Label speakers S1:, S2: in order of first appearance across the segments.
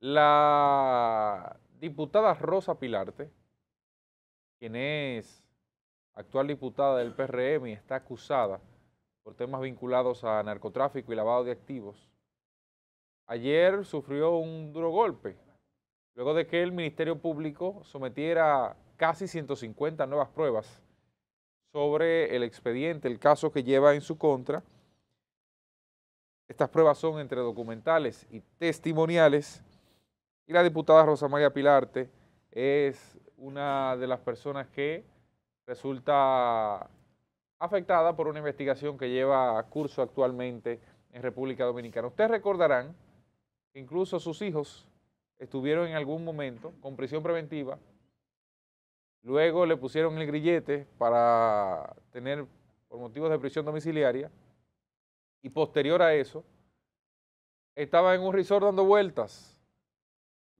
S1: La diputada Rosa Pilarte, quien es actual diputada del PRM y está acusada por temas vinculados a narcotráfico y lavado de activos, ayer sufrió un duro golpe, luego de que el Ministerio Público sometiera casi 150 nuevas pruebas sobre el expediente, el caso que lleva en su contra. Estas pruebas son entre documentales y testimoniales y la diputada Rosa María Pilarte es una de las personas que resulta afectada por una investigación que lleva a curso actualmente en República Dominicana. Ustedes recordarán que incluso sus hijos estuvieron en algún momento con prisión preventiva, luego le pusieron el grillete para tener por motivos de prisión domiciliaria y posterior a eso estaba en un resort dando vueltas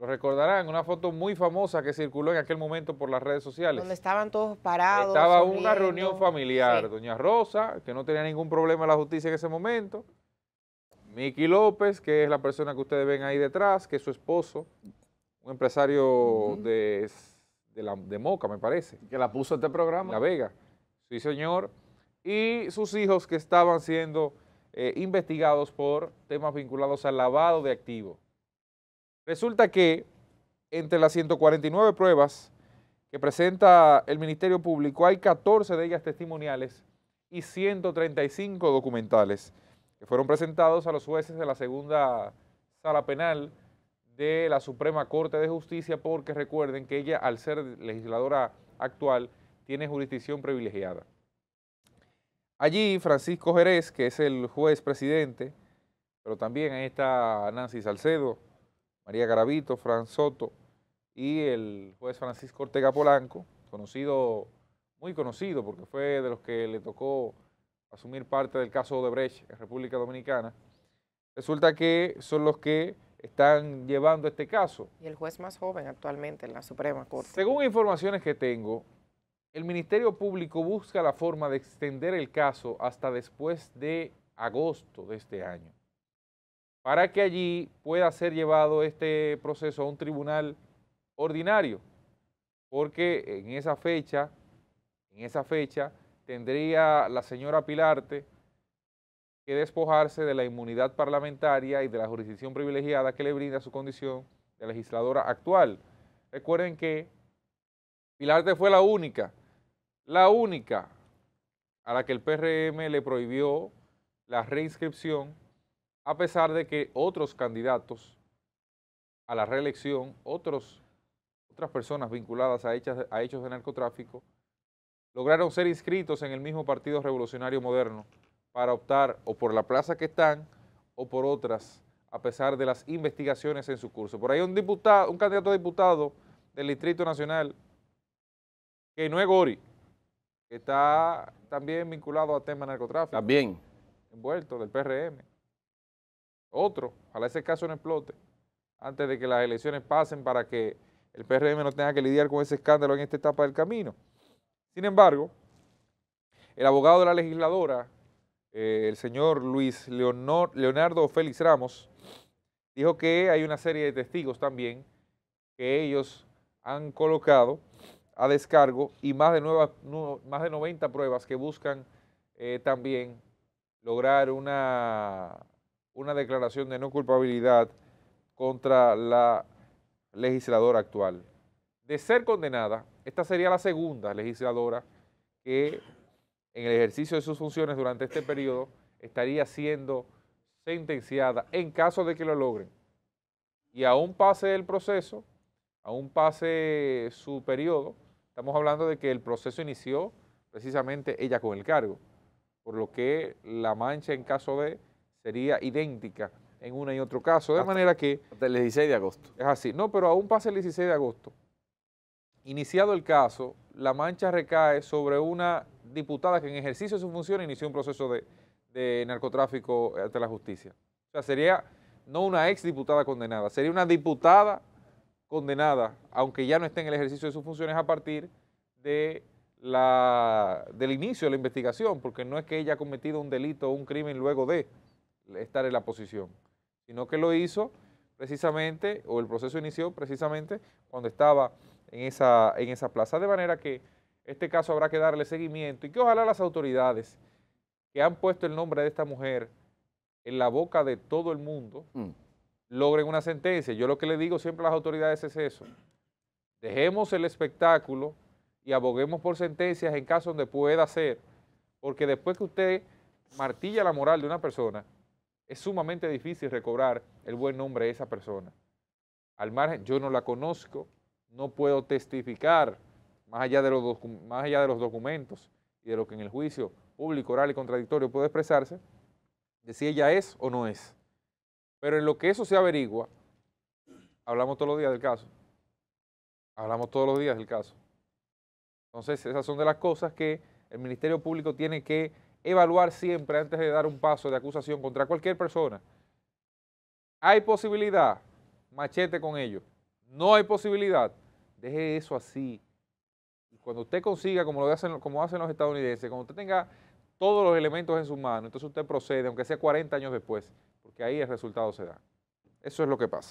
S1: lo recordarán, una foto muy famosa que circuló en aquel momento por las redes sociales. Donde estaban todos parados. Estaba una reunión familiar. Doña Rosa, que no tenía ningún problema en la justicia en ese momento. Miki López, que es la persona que ustedes ven ahí detrás, que es su esposo, un empresario de, Moca, me parece. Que la puso en este programa. La Vega. Sí, señor. Y sus hijos que estaban siendo eh, investigados por temas vinculados al lavado de activos. Resulta que entre las 149 pruebas que presenta el Ministerio Público, hay 14 de ellas testimoniales y 135 documentales que fueron presentados a los jueces de la segunda sala penal de la Suprema Corte de Justicia, porque recuerden que ella, al ser legisladora actual, tiene jurisdicción privilegiada. Allí Francisco Jerez, que es el juez presidente, pero también ahí está Nancy Salcedo, María Garavito, Fran Soto y el juez Francisco Ortega Polanco, conocido, muy conocido, porque fue de los que le tocó asumir parte del caso Odebrecht en República Dominicana. Resulta que son los que están llevando este caso. Y el juez más joven actualmente en la Suprema Corte. Según informaciones que tengo, el Ministerio Público busca la forma de extender el caso hasta después de agosto de este año para que allí pueda ser llevado este proceso a un tribunal ordinario, porque en esa fecha, en esa fecha tendría la señora Pilarte que despojarse de la inmunidad parlamentaria y de la jurisdicción privilegiada que le brinda su condición de legisladora actual. Recuerden que Pilarte fue la única, la única a la que el PRM le prohibió la reinscripción a pesar de que otros candidatos a la reelección, otros, otras personas vinculadas a, a hechos de narcotráfico, lograron ser inscritos en el mismo Partido Revolucionario Moderno para optar o por la plaza que están o por otras, a pesar de las investigaciones en su curso. Por ahí un diputado, un candidato a diputado del Distrito Nacional, que no es Gori, que está también vinculado a temas de narcotráfico. También. Envuelto del PRM. Otro, ojalá ese caso no explote, antes de que las elecciones pasen para que el PRM no tenga que lidiar con ese escándalo en esta etapa del camino. Sin embargo, el abogado de la legisladora, eh, el señor Luis Leonor, Leonardo Félix Ramos, dijo que hay una serie de testigos también que ellos han colocado a descargo y más de, nuevas más de 90 pruebas que buscan eh, también lograr una una declaración de no culpabilidad contra la legisladora actual. De ser condenada, esta sería la segunda legisladora que en el ejercicio de sus funciones durante este periodo estaría siendo sentenciada en caso de que lo logren. Y aún pase el proceso, aún pase su periodo, estamos hablando de que el proceso inició precisamente ella con el cargo, por lo que la mancha en caso de sería idéntica en una y otro caso, de manera que... el 16 de agosto. Es así, no, pero aún pase el 16 de agosto. Iniciado el caso, la mancha recae sobre una diputada que en ejercicio de sus funciones inició un proceso de, narcotráfico ante la justicia. O sea, sería no una ex diputada condenada, sería una diputada condenada, aunque ya no esté en el ejercicio de sus funciones a partir de la, del inicio de la investigación, porque no es que ella ha cometido un delito o un crimen luego de, estar en la posición, sino que lo hizo precisamente, o el proceso inició precisamente cuando estaba en esa, en esa plaza. De manera que este caso habrá que darle seguimiento y que ojalá las autoridades que han puesto el nombre de esta mujer en la boca de todo el mundo mm. logren una sentencia. Yo lo que le digo siempre a las autoridades es eso. Dejemos el espectáculo y aboguemos por sentencias en caso donde pueda ser, porque después que usted martilla la moral de una persona, es sumamente difícil recobrar el buen nombre de esa persona. Al margen, yo no la conozco, no puedo testificar más allá de los, más allá de los documentos y de lo que en el juicio público, oral y contradictorio puede expresarse, de si ella es o no es. Pero en lo que eso se averigua, hablamos todos los días del caso. Hablamos todos los días del caso. Entonces, esas son de las cosas que el Ministerio Público tiene que evaluar siempre antes de dar un paso de acusación contra cualquier persona. ¿Hay posibilidad? Machete con ello. No hay posibilidad. Deje eso así. Y cuando usted consiga, como lo hacen, como hacen los estadounidenses, cuando usted tenga todos los elementos en su mano, entonces usted procede, aunque sea 40 años después, porque ahí el resultado se da. Eso es lo que pasa.